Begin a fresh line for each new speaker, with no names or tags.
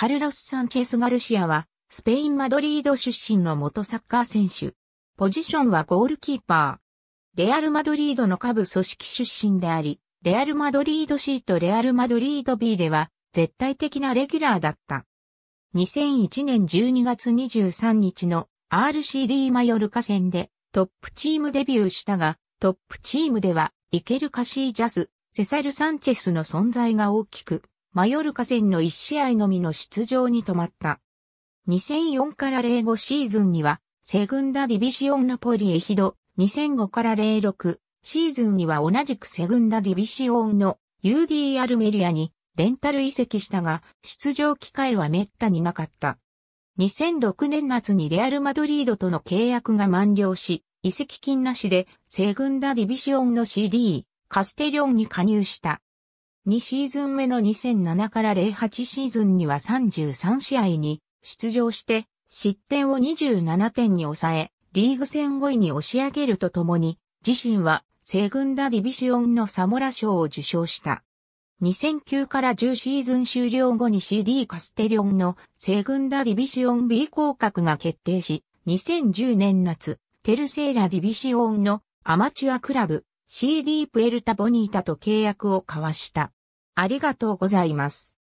カルロス・サンチェス・ガルシアは、スペイン・マドリード出身の元サッカー選手。ポジションはゴールキーパー。レアル・マドリードの下部組織出身であり、レアル・マドリード C とレアル・マドリード B では、絶対的なレギュラーだった。2001年12月23日の RCD マヨルカ戦でトップチームデビューしたが、トップチームではイケル・カシージャス、セサル・サンチェスの存在が大きくマヨルカ戦の1試合のみの出場に止まった。2004から05シーズンには、セグンダディビシオンナポリエヒド、2005から06シーズンには同じくセグンダディビシオンの UD アルメリアにレンタル移籍したが、出場機会は滅多になかった。2006年夏にレアル・マドリードとの契約が満了し、移籍金なしでセグンダディビシオンの CD、カステリョンに加入した。2シーズン目の2007から08シーズンには33試合に出場して失点を27点に抑え、リーグ戦5位に押し上げるとともに、自身は西軍ダディビシオンのサモラ賞を受賞した。2009から10シーズン終了後に CD カステリオンの西軍ダディビシオン B 降格が決定し、2010年夏、テルセーラディビシオンのアマチュアクラブ CD プエルタボニータと契約を交わした。ありがとうございます。